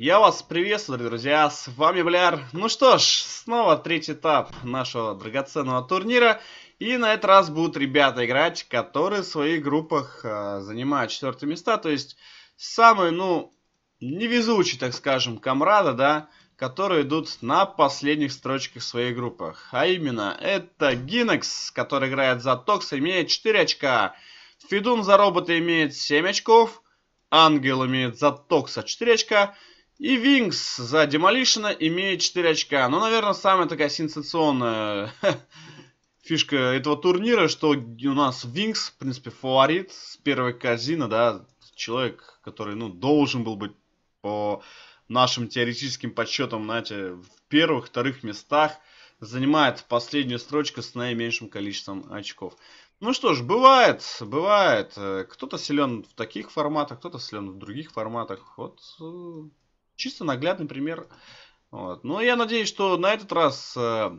Я вас приветствую, друзья, с вами Бляр. Ну что ж, снова третий этап нашего драгоценного турнира. И на этот раз будут ребята играть, которые в своих группах э, занимают четвертые места. То есть самые, ну, невезучие, так скажем, комрады, да, которые идут на последних строчках в своих группах. А именно, это Гинекс, который играет за Токса, имеет 4 очка. Фидун за робота имеет 7 очков. Ангел имеет за Токса 4 очка. И Винкс за Демолишена имеет 4 очка. Но, ну, наверное, самая такая сенсационная фишка этого турнира, что у нас Винкс, в принципе, фаворит с первой казина, да, человек, который, ну, должен был быть по нашим теоретическим подсчетам, знаете, в первых, вторых местах, занимает последнюю строчку с наименьшим количеством очков. Ну что ж, бывает, бывает. Кто-то силен в таких форматах, кто-то силен в других форматах. Вот э, Чисто наглядный пример. Вот. Но я надеюсь, что на этот раз э,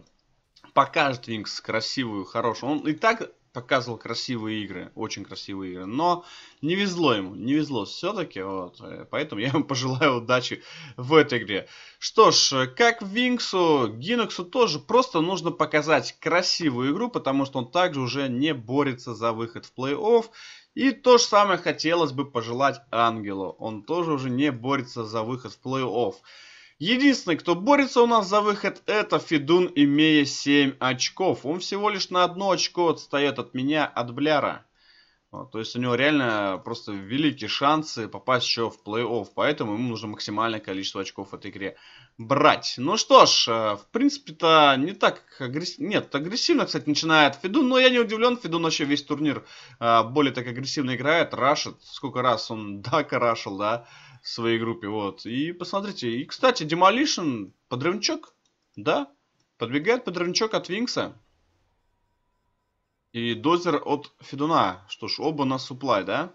покажет Винкс красивую, хорошую. Он и так показывал красивые игры, очень красивые игры, но не везло ему, не везло все-таки, вот, э, поэтому я ему пожелаю удачи в этой игре. Что ж, как Винксу, Гиноксу тоже просто нужно показать красивую игру, потому что он также уже не борется за выход в плей-офф, и то же самое хотелось бы пожелать Ангелу. Он тоже уже не борется за выход в плей-офф. Единственный, кто борется у нас за выход, это Федун, имея 7 очков. Он всего лишь на одно очко отстает от меня, от Бляра. А, то есть у него реально просто великие шансы попасть еще в плей-офф, поэтому ему нужно максимальное количество очков в этой игре брать. Ну что ж, э, в принципе-то не так агрессивно, нет, агрессивно, кстати, начинает Федун, но я не удивлен, Федун вообще весь турнир э, более так агрессивно играет, рашит, сколько раз он дака рашил, да, в своей группе, вот. И посмотрите, и, кстати, Demolition, подрывничок, да, подбегает подрывничок от Винкса, и дозер от Федуна. Что ж, оба на суплай, да?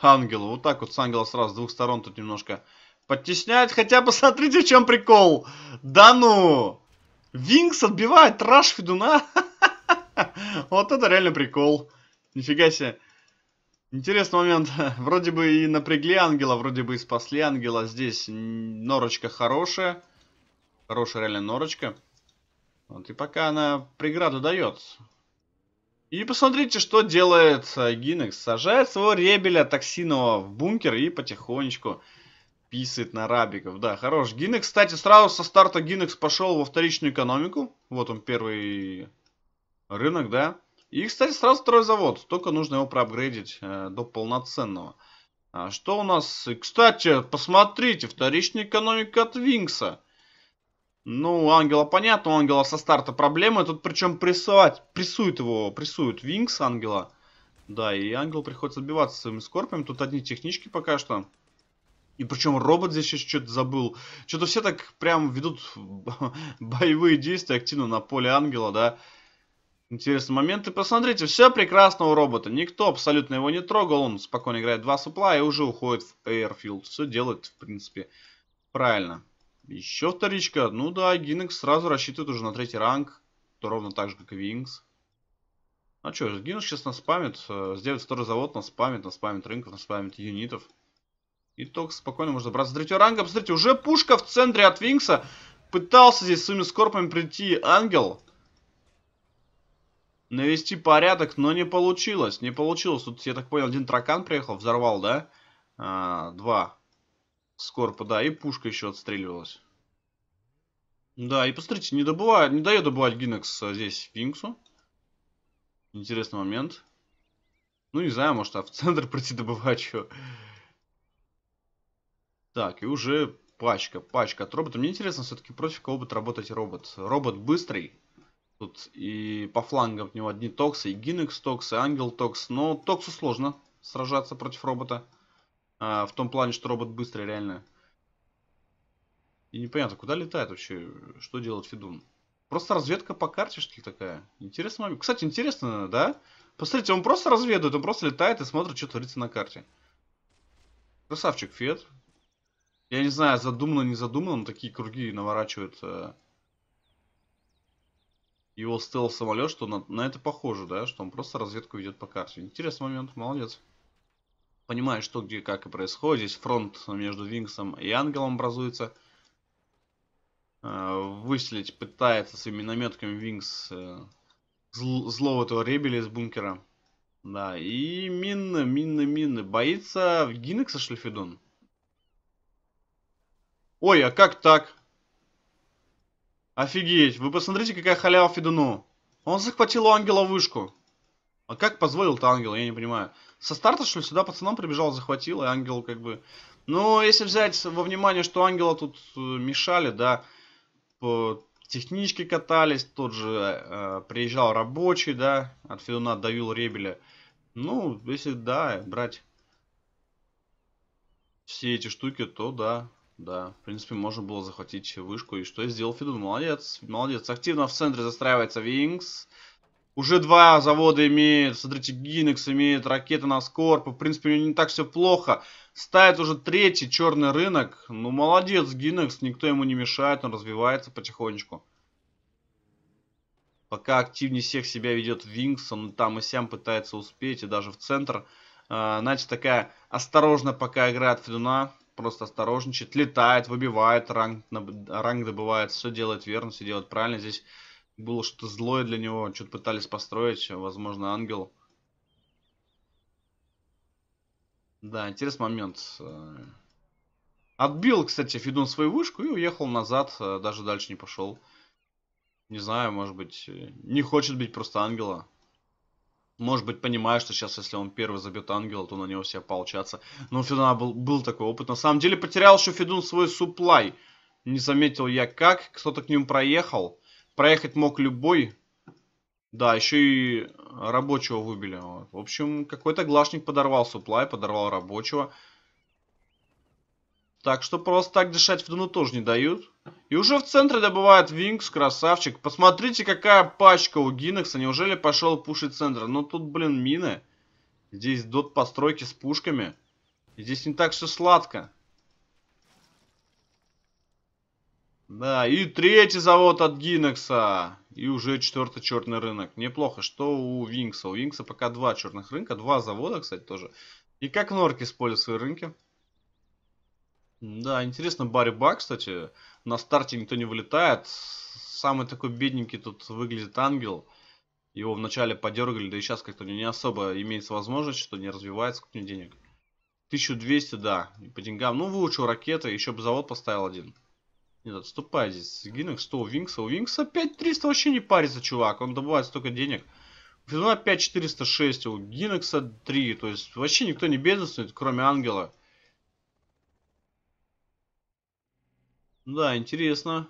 Ангела. Вот так вот с Ангела сразу с двух сторон тут немножко подтесняет. Хотя посмотрите, в чем прикол. Да ну! Винкс отбивает траш Федуна. Вот это реально прикол. Нифига себе. Интересный момент. Вроде бы и напрягли ангела, вроде бы и спасли ангела. Здесь норочка хорошая. Хорошая реально норочка. Вот, и пока она преграду дает. И посмотрите, что делает Гинекс. Сажает своего ребеля токсинового в бункер и потихонечку писает на рабиков. Да, хорош. Гинекс, кстати, сразу со старта Гинекс пошел во вторичную экономику. Вот он первый рынок, да. И, кстати, сразу второй завод. Только нужно его проапгрейдить э, до полноценного. А что у нас? Кстати, посмотрите, вторичная экономика от Винкса. Ну, у Ангела понятно, у Ангела со старта проблемы. Тут причем прессовать, прессуют его, прессуют. Винкс Ангела. Да, и Ангел приходится отбиваться своими скорпами. Тут одни технички пока что. И причем робот здесь еще что-то забыл. Что-то все так прям ведут боевые действия активно на поле Ангела, да. Интересный момент. И посмотрите, все прекрасно у робота. Никто абсолютно его не трогал. Он спокойно играет два супла и уже уходит в Airfield. Все делает, в принципе, правильно. Еще вторичка. Ну да, Гинекс сразу рассчитывает уже на третий ранг. То ровно так же, как и Винкс. А что, Гинекс сейчас нас спамит. Э, сделает второй завод, нас спамит, нас спамит рынков, нас спамит юнитов. И только спокойно можно забраться до третьего ранга. Посмотрите, уже пушка в центре от Винкса. Пытался здесь своими скорпами прийти Ангел. Навести порядок, но не получилось. Не получилось. Тут, я так понял, один таракан приехал, взорвал, да? А, два. Скорпа, да, и пушка еще отстреливалась. Да, и посмотрите, не добывает, не дает добывать Гинекс а, здесь Винксу. Интересный момент. Ну, не знаю, может, а в центр пройти добывать что. Так, и уже пачка, пачка от робота. Мне интересно, все-таки против кого будет работать робот. Робот быстрый. Тут и по флангам от него одни токсы, и Гинекс токсы, и Ангел токс. Но токсу сложно сражаться против робота. А, в том плане, что робот быстрый реально. И непонятно, куда летает вообще, что делает Федун. Просто разведка по карте, что ли, такая. Интересно. Кстати, интересно, да? Посмотрите, он просто разведывает, он просто летает и смотрит, что творится на карте. Красавчик Фед. Я не знаю, задумано, не задумано, но такие круги наворачивает э, его стелс-самолет, что на, на это похоже, да? Что он просто разведку ведет по карте. Интересный момент, молодец понимает, что где как и происходит. Здесь фронт между Винксом и Ангелом образуется. Э, выселить пытается своими минометками Винкс э, злого этого ребеля из бункера. Да, и мины, мины, мины. Боится Гинекса Шлифедон. Ой, а как так? Офигеть, вы посмотрите, какая халява Федуну. Он захватил у Ангела вышку. А как позволил-то Ангел, я не понимаю со старта, что ли, сюда пацаном прибежал, захватил, и ангел как бы... Но если взять во внимание, что ангела тут э, мешали, да, по техничке катались, тот же э, приезжал рабочий, да, от Федуна давил Ребеля. Ну, если, да, брать все эти штуки, то да, да, в принципе, можно было захватить вышку. И что сделал Федун? Молодец, молодец. Активно в центре застраивается Винкс. Уже два завода имеет, смотрите, Гинекс имеет, ракеты на Скорпу. В принципе, у него не так все плохо. Ставит уже третий черный рынок. Ну, молодец Гинекс, никто ему не мешает, он развивается потихонечку. Пока активнее всех себя ведет Винкс, он ну, там и сям пытается успеть, и даже в центр. А, значит, такая осторожно пока играет Федуна, просто осторожничает, летает, выбивает, ранг, ранг добывает, все делает верно, все делает правильно. Здесь было что-то злое для него, что-то пытались построить, возможно, ангел. Да, интересный момент. Э. Отбил, кстати, Фидун свою вышку и уехал назад, э, даже дальше не пошел. Не знаю, может быть, э, не хочет быть просто ангела. Может быть, понимает, что сейчас, если он первый забьет ангела, то на него все получатся. Но у Федуна был, был такой опыт. На самом деле, потерял еще Фидун свой суплай. Не заметил я как. Кто-то к ним проехал проехать мог любой. Да, еще и рабочего выбили. Вот. В общем, какой-то глашник подорвал суплай, подорвал рабочего. Так что просто так дышать в Дуну тоже не дают. И уже в центре добывает Винкс, красавчик. Посмотрите, какая пачка у Гинекса. Неужели пошел пушить центр? Но ну, тут, блин, мины. Здесь дот постройки с пушками. И здесь не так все сладко. Да, и третий завод от Гинекса. И уже четвертый черный рынок. Неплохо, что у Винкса. У Винкса пока два черных рынка, два завода, кстати, тоже. И как Норк использует свои рынки? Да, интересно, Барри Бак, кстати. На старте никто не вылетает. Самый такой бедненький тут выглядит ангел. Его вначале подергали, да и сейчас как-то не особо имеется возможность, что не развивается, купни денег. 1200, да, по деньгам. Ну, выучил ракеты, еще бы завод поставил один. Нет, ну отступай здесь. Гинок 100 у Винкса. У Винкса 5300 вообще не парится, чувак. Он добывает столько денег. Физуна 5406, у Гинекса 3. То есть вообще никто не бедствует, кроме Ангела. Ну да, интересно.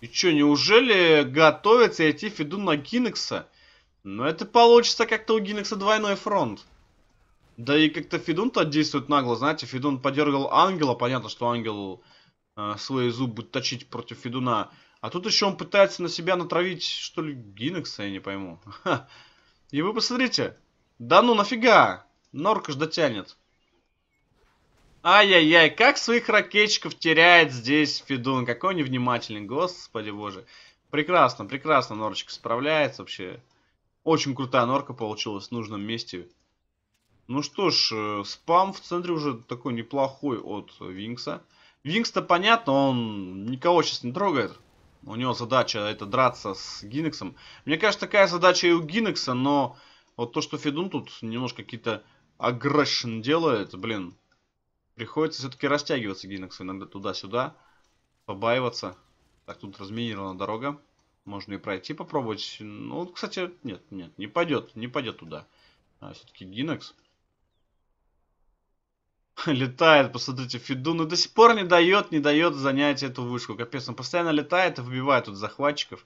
И чё, неужели готовится идти Фиду на Гинекса? Но ну, это получится как-то у Гинекса двойной фронт. Да и как-то Фидун-то действует нагло, знаете, Фидун подергал Ангела, понятно, что Ангел а, свои зубы точить против ведуна. А тут еще он пытается на себя натравить, что ли, Гинекса, я не пойму. Ха. И вы посмотрите. Да ну нафига! Норка ж дотянет. Ай-яй-яй, как своих ракетчиков теряет здесь Федун. Какой невнимательный, господи боже. Прекрасно, прекрасно Норочка справляется вообще. Очень крутая норка получилась в нужном месте. Ну что ж, э, спам в центре уже такой неплохой от Винкса. Винкс-то понятно, он никого сейчас не трогает. У него задача это драться с Гинексом. Мне кажется, такая задача и у Гинекса, но вот то, что Федун тут немножко какие-то агрессион делает, блин, приходится все-таки растягиваться Гинексу иногда туда-сюда, побаиваться. Так, тут разминирована дорога. Можно и пройти попробовать. Ну, кстати, нет, нет, не пойдет, не пойдет туда. А, все-таки Гинекс. летает, посмотрите, Федун, но ну, до сих пор не дает, не дает занять эту вышку. Капец, он постоянно летает и выбивает тут захватчиков.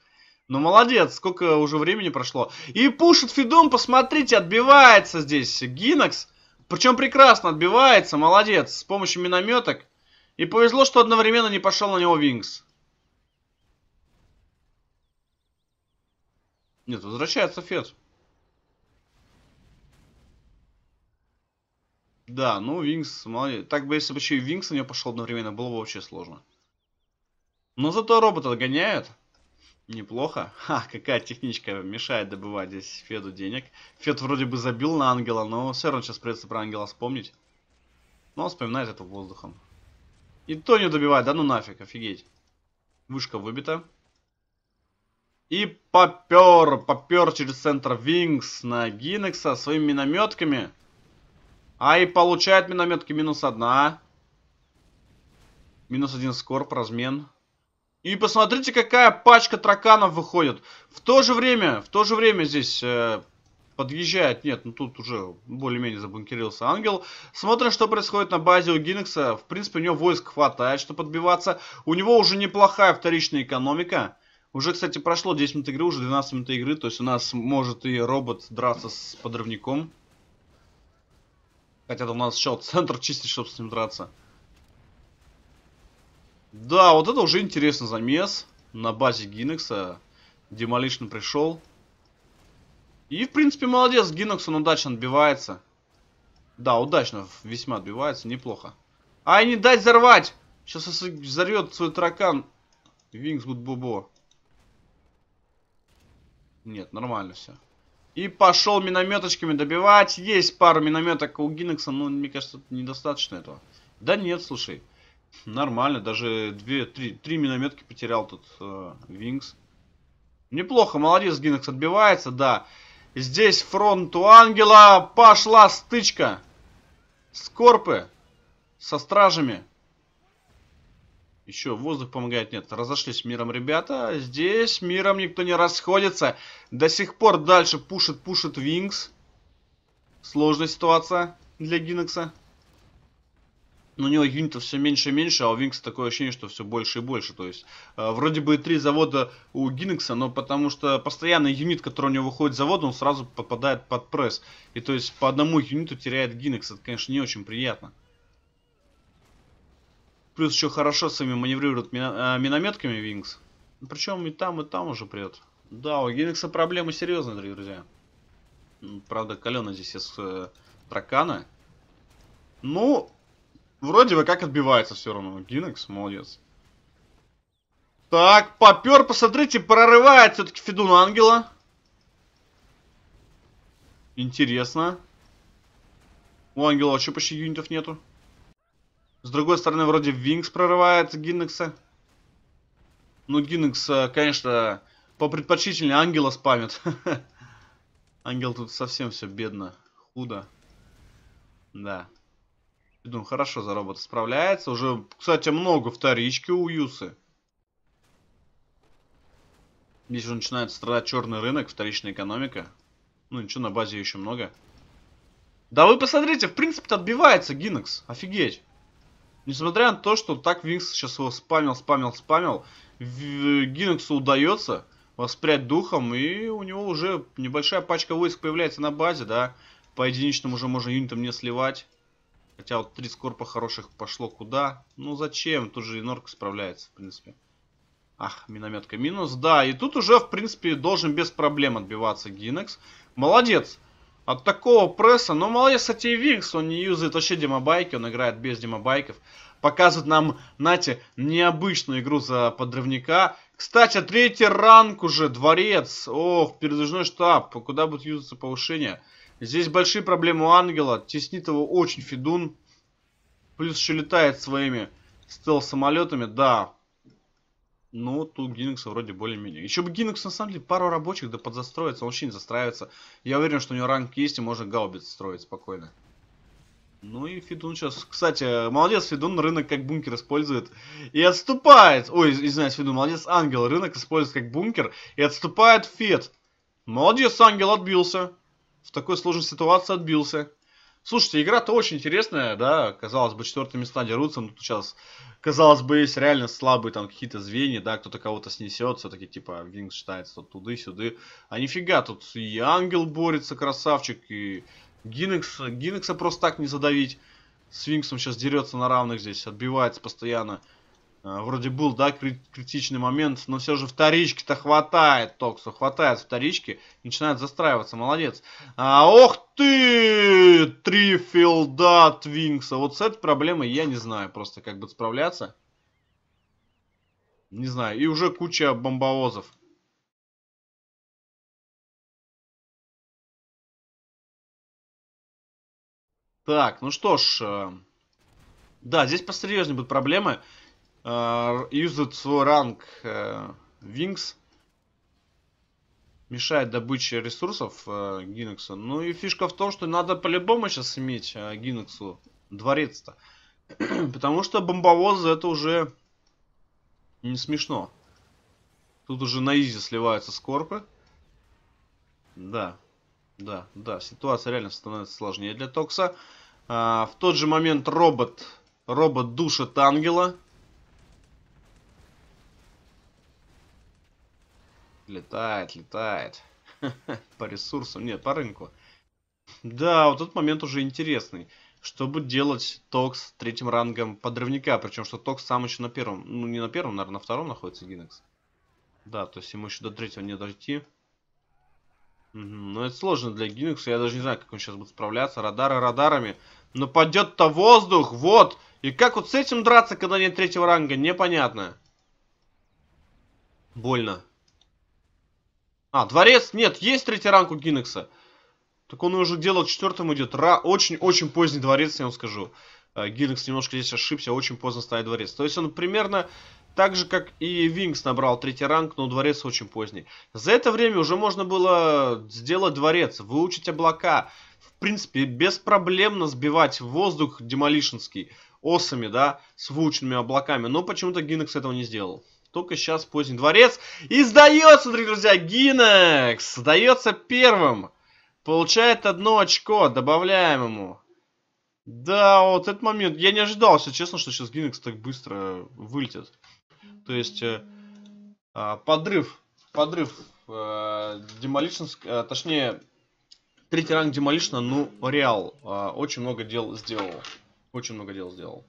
Ну, молодец, сколько уже времени прошло. И пушит Фидум, посмотрите, отбивается здесь Гинокс. Причем прекрасно отбивается, молодец, с помощью минометок. И повезло, что одновременно не пошел на него Винкс. Нет, возвращается Фед. Да, ну Винкс, молодец. Так бы, если бы еще и Винкс на него пошел одновременно, было бы вообще сложно. Но зато робота догоняют. Неплохо. Ха, какая техничка мешает добывать здесь Феду денег. Фед вроде бы забил на Ангела, но все равно сейчас придется про Ангела вспомнить. Но ну, он вспоминает это воздухом. И то не добивает, да ну нафиг, офигеть. Вышка выбита. И попер, попер через центр Винкс на Гинекса своими минометками. А и получает минометки минус одна. Минус один скорб, размен. И посмотрите, какая пачка траканов выходит. В то же время, в то же время здесь э, подъезжает, нет, ну тут уже более-менее забункерился ангел. Смотрим, что происходит на базе у Гиннекса, В принципе, у него войск хватает, чтобы подбиваться. У него уже неплохая вторичная экономика. Уже, кстати, прошло 10 минут игры, уже 12 минут игры. То есть у нас может и робот драться с подрывником. Хотя там у нас сначала центр чистить, чтобы с ним драться. Да, вот это уже интересный замес на базе Гинекса. Демолишн пришел. И, в принципе, молодец. Гинекс он удачно отбивается. Да, удачно весьма отбивается. Неплохо. Ай, не дать взорвать! Сейчас взорвет свой таракан. Вингс Гудбобо. Нет, нормально все. И пошел минометочками добивать. Есть пару минометок у Гинекса, но мне кажется, недостаточно этого. Да нет, слушай. Нормально, даже две, три, три минометки потерял тут э, Винкс. Неплохо, молодец, Гинекс отбивается, да. Здесь фронт у Ангела. Пошла стычка. Скорпы со стражами. Еще воздух помогает, нет. Разошлись миром ребята. Здесь миром никто не расходится. До сих пор дальше пушит, пушит Винкс. Сложная ситуация для Гинекса. Но у него юнитов все меньше и меньше, а у Винкса такое ощущение, что все больше и больше. То есть, э, вроде бы три завода у Гинекса, но потому что постоянный юнит, который у него выходит с завода, он сразу попадает под пресс. И то есть, по одному юниту теряет Гинекс. Это, конечно, не очень приятно. Плюс еще хорошо сами маневрируют а, минометками Винкс. Причем и там, и там уже прет. Да, у Геликса проблемы серьезные, дорогие друзья. Правда, колено здесь из э, тракана. Ну, вроде бы как отбивается все равно. Гинекс, молодец. Так, попер, посмотрите, прорывает все-таки Федун Ангела. Интересно. У Ангела вообще почти юнитов нету. С другой стороны, вроде Винкс прорывается Гиннекса. Ну, Гиннекс, э, конечно, по предпочтительнее Ангела спамит. Ангел тут совсем все бедно, худо. Да. Думаю, хорошо за справляется. Уже, кстати, много вторички у Юсы. Здесь уже начинает страдать черный рынок, вторичная экономика. Ну, ничего, на базе еще много. Да вы посмотрите, в принципе-то отбивается Гиннекс, Офигеть. Несмотря на то, что так Винкс сейчас его спамил, спамил, спамил, Гиннексу удается воспрять духом, и у него уже небольшая пачка войск появляется на базе, да. По единичным уже можно юнитам не сливать. Хотя вот три скорпа хороших пошло куда. Ну зачем? Тут же и Норк справляется, в принципе. Ах, минометка минус. Да, и тут уже, в принципе, должен без проблем отбиваться Гинекс. Молодец. От такого пресса, ну молодец, кстати, и Викс, он не юзает вообще демобайки, он играет без демобайков. Показывает нам, знаете, необычную игру за подрывника. Кстати, третий ранг уже, дворец. Ох, передвижной штаб, куда будут юзаться повышения? Здесь большие проблемы у ангела, теснит его очень Федун. Плюс еще летает своими стелс-самолетами, да, но ну, тут Linux вроде более-менее. Еще бы Linux на самом деле пару рабочих да подзастроится, он вообще не застраивается. Я уверен, что у него ранг есть и можно гаубиц строить спокойно. Ну и Федун сейчас... Кстати, молодец, Федун рынок как бункер использует и отступает. Ой, извиняюсь, Федун, молодец, Ангел рынок использует как бункер и отступает Фед. Молодец, Ангел отбился. В такой сложной ситуации отбился. Слушайте, игра-то очень интересная, да, казалось бы, четвертые места дерутся, но тут сейчас, казалось бы, есть реально слабые там какие-то звенья, да, кто-то кого-то снесет, все-таки типа Винкс считается тут туды-сюды, а нифига, тут и Ангел борется, красавчик, и Гинекс, Гинекса просто так не задавить, с Винксом сейчас дерется на равных здесь, отбивается постоянно, Э, вроде был, да, критичный момент, но все же вторички-то хватает Токсу, хватает вторички, начинает застраиваться, молодец. А, ох ты, три филда от Винкса, вот с этой проблемой я не знаю просто, как бы справляться. Не знаю, и уже куча бомбовозов. Так, ну что ж, э, да, здесь посерьезнее будут проблемы. Э, Юзает свой ранг э, Wings. Мешает добыче ресурсов э, Гинексу. Ну и фишка в том, что надо по-любому сейчас иметь Гинексу дворец-то. Потому что бомбовозы это уже не смешно. Тут уже на изи сливаются скорпы. Да, да, да, ситуация реально становится сложнее для Токса. А, в тот же момент робот, робот душит ангела. Летает, летает. По ресурсам, нет, по рынку. Да, вот этот момент уже интересный. Что будет делать Токс третьим рангом подрывника? Причем, что Токс сам еще на первом. Ну, не на первом, наверное, на втором находится Гинекс. Да, то есть ему еще до третьего не дойти. Угу. Ну, Но это сложно для Гинекса. Я даже не знаю, как он сейчас будет справляться. Радары радарами. Но падет-то воздух, вот. И как вот с этим драться, когда нет третьего ранга, непонятно. Больно. А, дворец? Нет, есть третий ранг у Гиннекса, Так он уже делал четвертым идет. Очень-очень поздний дворец, я вам скажу. А, Гиннекс немножко здесь ошибся, очень поздно ставит дворец. То есть он примерно так же, как и Винкс набрал третий ранг, но дворец очень поздний. За это время уже можно было сделать дворец, выучить облака. В принципе, беспроблемно сбивать воздух демолишинский осами, да, с выученными облаками. Но почему-то Гиннекс этого не сделал. Только сейчас поздний дворец. И сдается, друзья, Гинекс. Сдается первым. Получает одно очко. Добавляем ему. Да, вот этот момент. Я не ожидал, если честно, что сейчас Гинекс так быстро вылетит. То есть, э, э, подрыв. Подрыв. Э, Демолишн, э, точнее, третий ранг Демолишна, ну, Реал. Э, очень много дел сделал. Очень много дел сделал.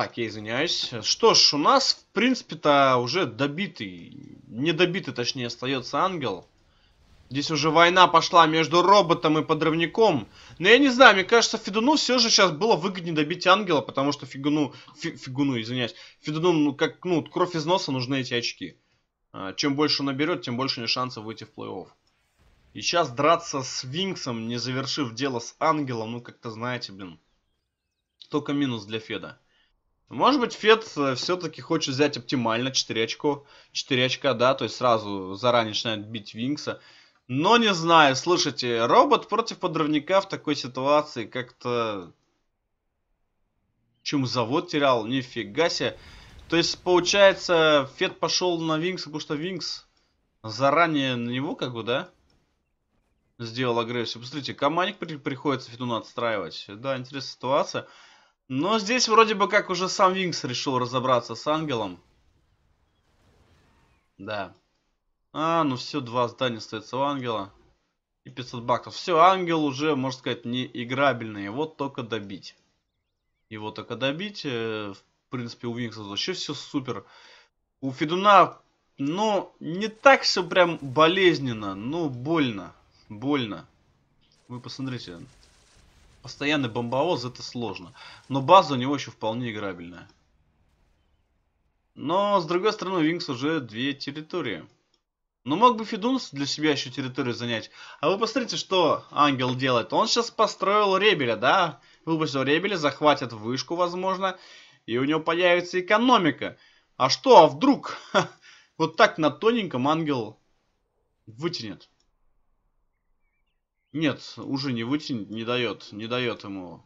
Так, я извиняюсь. Что ж, у нас, в принципе-то, уже добитый, не добитый, точнее, остается ангел. Здесь уже война пошла между роботом и подрывником. Но я не знаю, мне кажется, Федуну все же сейчас было выгоднее добить ангела, потому что Фигуну... Фи, фигуну, извиняюсь. Федуну, ну, как, ну, кровь из носа, нужны эти очки. А, чем больше он наберет, тем больше у него шансов выйти в плей-офф. И сейчас драться с Винксом, не завершив дело с ангелом, ну, как-то, знаете, блин. Только минус для Феда. Может быть, Фед э, все-таки хочет взять оптимально 4 очко, 4 очка, да, то есть сразу заранее начинает бить Винкса. Но не знаю, слышите, робот против подрывника в такой ситуации как-то... Чем завод терял? Нифига себе. То есть, получается, Фед пошел на Винкса, потому что Винкс заранее на него, как бы, да? Сделал агрессию. Посмотрите, командник приходится Феду настраивать. Да, интересная ситуация. Но здесь вроде бы как уже сам Винкс решил разобраться с Ангелом. Да. А, ну все, два здания остается у Ангела. И 500 баксов. Все, Ангел уже, можно сказать, не играбельный. Его только добить. Его только добить. Э, в принципе, у Винкса вообще все супер. У Федуна, ну, не так все прям болезненно. но больно. Больно. Вы посмотрите. Постоянный бомбовоз это сложно. Но база у него еще вполне играбельная. Но, с другой стороны, Винкс уже две территории. Но мог бы Федунс для себя еще территорию занять. А вы посмотрите, что Ангел делает. Он сейчас построил Ребеля, да? Выпустил Ребеля, захватят вышку, возможно. И у него появится экономика. А что, а вдруг? Вот так на тоненьком Ангел вытянет. Нет, уже не вытянет, не дает, не дает ему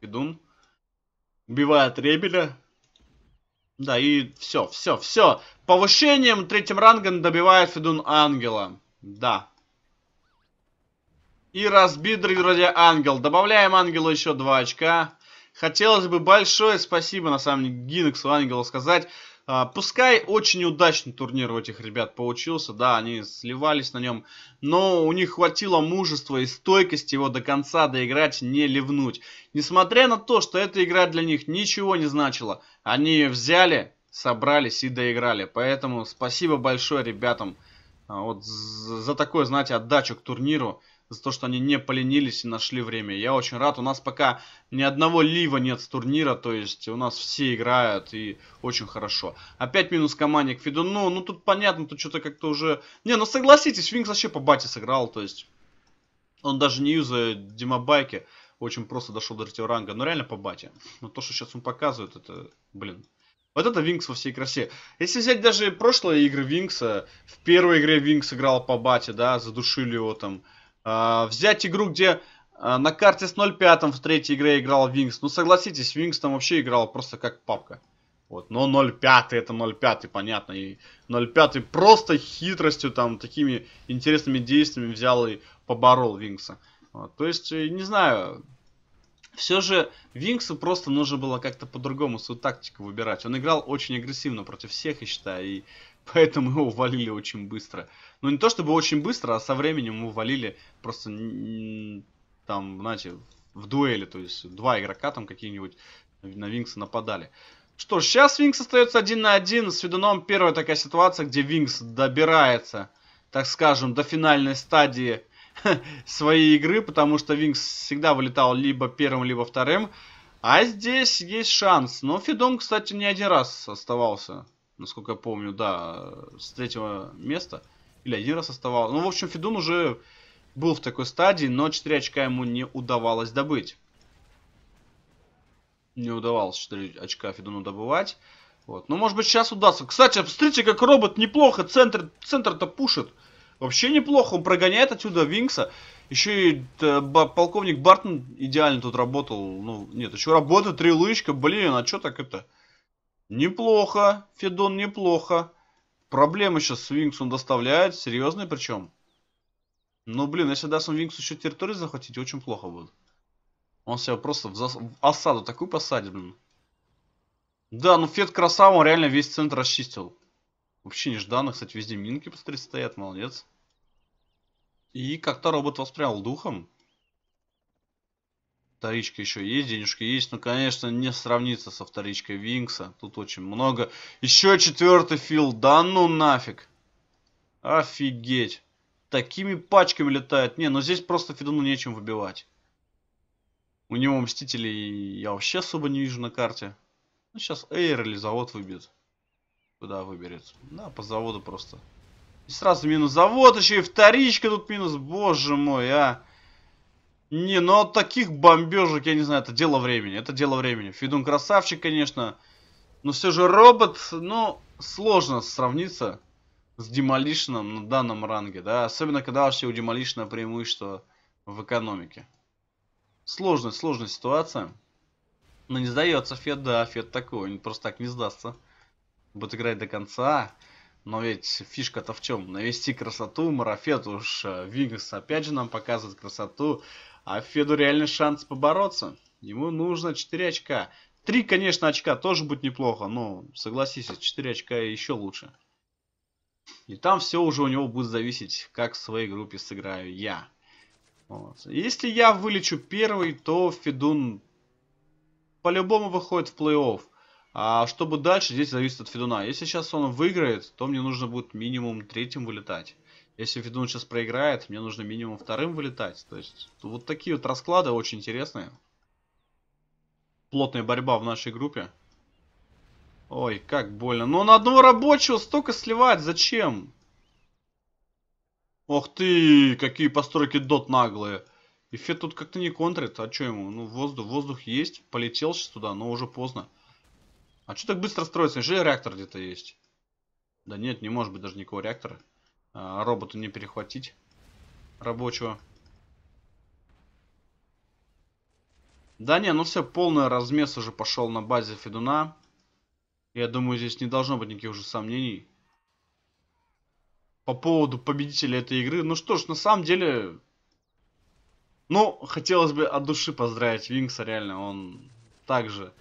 Фидун, Убивает Ребеля. Да, и все, все, все. Повышением третьим рангом добивает Фидун Ангела. Да. И разбит вроде Ангел. Добавляем Ангелу еще два очка. Хотелось бы большое спасибо, на самом деле, Гинексу Ангелу сказать а, пускай очень удачный турнир у этих ребят получился, да, они сливались на нем, но у них хватило мужества и стойкости его до конца доиграть, не ливнуть. Несмотря на то, что эта игра для них ничего не значила, они ее взяли, собрались и доиграли. Поэтому спасибо большое ребятам а, вот за такую, знаете, отдачу к турниру за то, что они не поленились и нашли время. Я очень рад. У нас пока ни одного лива нет с турнира, то есть у нас все играют и очень хорошо. Опять минус команде к Ну, Ну, тут понятно, тут что-то как-то уже... Не, ну согласитесь, Винкс вообще по бате сыграл, то есть он даже не юзает демобайки. Очень просто дошел до третьего ранга, но ну, реально по бате. Но то, что сейчас он показывает, это, блин, вот это Винкс во всей красе. Если взять даже прошлые игры Винкса, в первой игре Винкс играл по бате, да, задушили его там а, взять игру, где а, на карте с 0.5 в третьей игре играл Винкс. Ну согласитесь, Винкс там вообще играл просто как папка. Вот, но 0.5 это 0.5, понятно. И 0.5 просто хитростью, там, такими интересными действиями взял и поборол Винкса. Вот, то есть, э, не знаю, все же Винксу просто нужно было как-то по-другому свою тактику выбирать. Он играл очень агрессивно против всех, я считаю, и Поэтому его увалили очень быстро. Ну, не то чтобы очень быстро, а со временем его увалили просто там, знаете, в дуэли. То есть два игрока там какие-нибудь на Винкса нападали. Что ж, сейчас Винкс остается один на один. С Федуном первая такая ситуация, где Винкс добирается, так скажем, до финальной стадии своей игры, потому что Винкс всегда вылетал либо первым, либо вторым. А здесь есть шанс. Но Фидон, кстати, не один раз оставался насколько я помню, да, с третьего места. Или один раз оставался Ну, в общем, Федун уже был в такой стадии, но 4 очка ему не удавалось добыть. Не удавалось 4 очка Федуну добывать. Вот. Ну, может быть, сейчас удастся. Кстати, смотрите, как робот неплохо центр, центр-то пушит. Вообще неплохо. Он прогоняет отсюда Винкса. Еще и э, полковник Бартон идеально тут работал. Ну, нет, еще работа, три лычка. Блин, а что так это... Неплохо, Федон, неплохо. Проблемы сейчас с Винксом доставляет, серьезные причем. Ну, блин, если даст он Винксу еще территорию захватить, очень плохо будет. Он себя просто в, зас... в осаду такую посадит, блин. Да, ну Фед красава, он реально весь центр расчистил. Вообще нежданно, кстати, везде минки посмотри стоят, молодец. И как-то робот воспрял духом вторичка еще есть, денежки есть, но, конечно, не сравнится со вторичкой Винкса. Тут очень много. Еще четвертый фил, да ну нафиг. Офигеть. Такими пачками летает. Не, ну здесь просто Федуну нечем выбивать. У него Мстителей я вообще особо не вижу на карте. Ну, сейчас Эйр или завод выбьет. Куда выберет? Да, по заводу просто. И сразу минус завод, еще и вторичка тут минус. Боже мой, а. Не, ну от а таких бомбежек, я не знаю, это дело времени. Это дело времени. Фидун красавчик, конечно. Но все же робот, ну, сложно сравниться с Демолишном на данном ранге, да. Особенно, когда вообще у Демолишна преимущество в экономике. Сложная, сложная ситуация. Но не сдается Фед, да, Фед такой, он просто так не сдастся. Будет играть до конца. Но ведь фишка-то в чем? Навести красоту, Марафет уж э, Вингс опять же нам показывает красоту. А Феду реально шанс побороться. Ему нужно 4 очка. 3, конечно, очка тоже будет неплохо, но согласись, 4 очка еще лучше. И там все уже у него будет зависеть, как в своей группе сыграю я. Вот. Если я вылечу первый, то Федун по-любому выходит в плей-офф. А чтобы дальше, здесь зависит от Федуна. Если сейчас он выиграет, то мне нужно будет минимум третьим вылетать. Если Федун сейчас проиграет, мне нужно минимум вторым вылетать. То есть вот такие вот расклады очень интересные. Плотная борьба в нашей группе. Ой, как больно. Но на одного рабочего столько сливать. Зачем? Ох ты, какие постройки дот наглые. И Фед тут как-то не контрит. А что ему? Ну, воздух, воздух есть. Полетел сейчас туда, но уже поздно. А что так быстро строится? Неужели реактор где-то есть? Да нет, не может быть даже никакого реактора. А, роботу не перехватить рабочего. Да не, ну все, полный размес уже пошел на базе Федуна. Я думаю, здесь не должно быть никаких уже сомнений. По поводу победителя этой игры. Ну что ж, на самом деле... Ну, хотелось бы от души поздравить Винкса, реально. Он также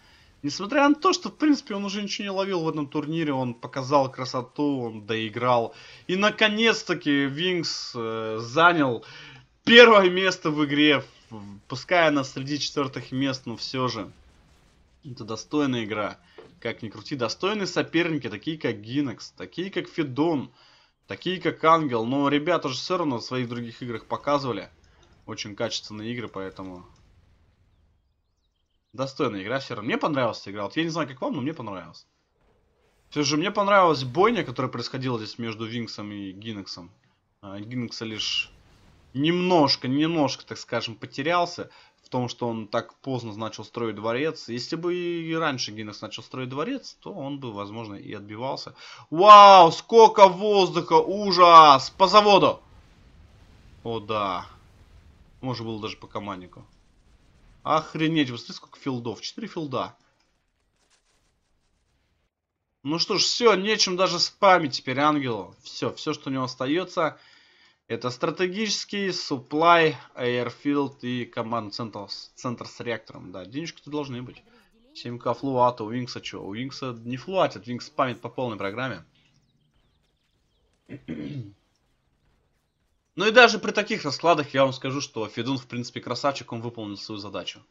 Несмотря на то, что, в принципе, он уже ничего не ловил в этом турнире, он показал красоту, он доиграл. И, наконец-таки, Винкс э, занял первое место в игре, пускай она среди четвертых мест, но все же. Это достойная игра. Как ни крути, достойные соперники, такие как Гинекс, такие как Федон, такие как Ангел. Но ребята же все равно в своих других играх показывали очень качественные игры, поэтому Достойная игра, все равно. Мне понравился игра. Вот я не знаю, как вам, но мне понравилось. Все же мне понравилась бойня, которая происходила здесь между Винксом и Гинексом. А, Гинекса лишь немножко, немножко, так скажем, потерялся в том, что он так поздно начал строить дворец. Если бы и раньше Гинекс начал строить дворец, то он бы, возможно, и отбивался. Вау, сколько воздуха, ужас! По заводу! О, да. Может, было даже по команднику. Охренеть, посмотри, сколько филдов. Четыре филда. Ну что ж, все, нечем даже спамить теперь ангелу. Все, все, что у него остается, это стратегический, supply, airfield и команд центр, центр с реактором. Да, денежки-то должны быть. 7к флуата, у Винкса что? У Винкса не флуатит, Винкс спамит по полной программе. Ну и даже при таких раскладах я вам скажу, что Федун, в принципе, красавчик, он выполнил свою задачу.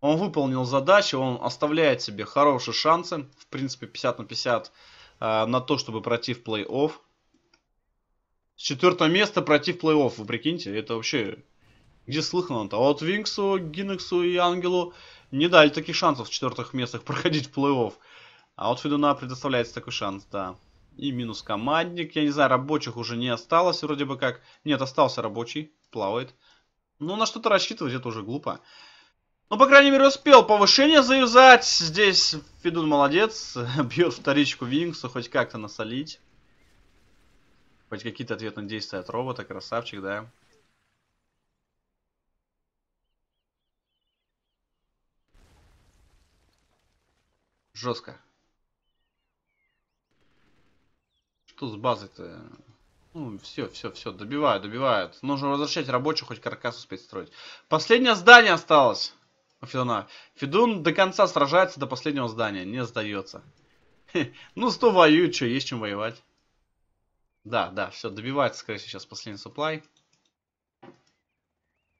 Он выполнил задачу, он оставляет себе хорошие шансы, в принципе, 50 на 50, э, на то, чтобы пройти в плей-офф. С четвертого места пройти в плей-офф, вы прикиньте, это вообще... Где слыхано-то? А вот Винксу, Гинексу и Ангелу не дали таких шансов в четвертых местах проходить в плей-офф. А вот Федуна предоставляется такой шанс, да. И минус командник. Я не знаю, рабочих уже не осталось вроде бы как. Нет, остался рабочий. Плавает. Ну, на что-то рассчитывать это уже глупо. Ну, по крайней мере, успел повышение завязать. Здесь Фидун молодец. Бьет вторичку Винксу, хоть как-то насолить. Хоть какие-то ответные действия от робота. Красавчик, да. Жестко. Что с базы-то? Ну, все, все, все, добивают, добивают. Нужно возвращать рабочую хоть каркас успеть строить. Последнее здание осталось у Федуна. Федун до конца сражается до последнего здания, не сдается. Ну, 100 воюют, что, есть чем воевать. Да, да, все, добивается, скорее всего, сейчас последний supply.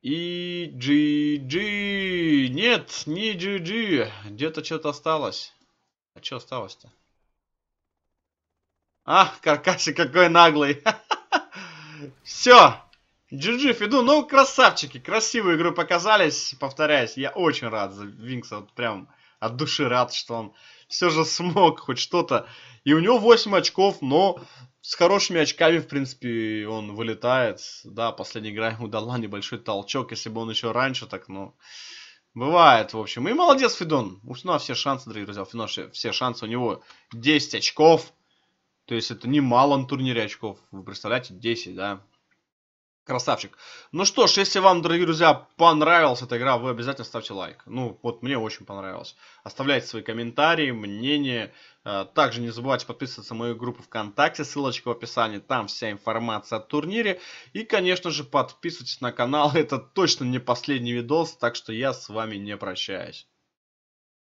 И GG. Нет, не GG. Где-то что-то осталось. А что осталось-то? Ах, Каркаши какой наглый. Все. GG, Фиду, ну красавчики, красивую игру показались, повторяюсь, я очень рад за Винкса, вот прям от души рад, что он все же смог хоть что-то. И у него 8 очков, но с хорошими очками, в принципе, он вылетает. Да, последняя игра ему дала небольшой толчок, если бы он еще раньше так, ну... Бывает, в общем. И молодец Фидон, У Федона все шансы, дорогие друзья. У Федона все шансы. У него 10 очков. То есть это немало на турнире очков. Вы представляете, 10, да? Красавчик. Ну что ж, если вам, дорогие друзья, понравилась эта игра, вы обязательно ставьте лайк. Ну, вот мне очень понравилось. Оставляйте свои комментарии, мнения. Э, также не забывайте подписываться на мою группу ВКонтакте, ссылочка в описании, там вся информация о турнире. И, конечно же, подписывайтесь на канал, это точно не последний видос, так что я с вами не прощаюсь.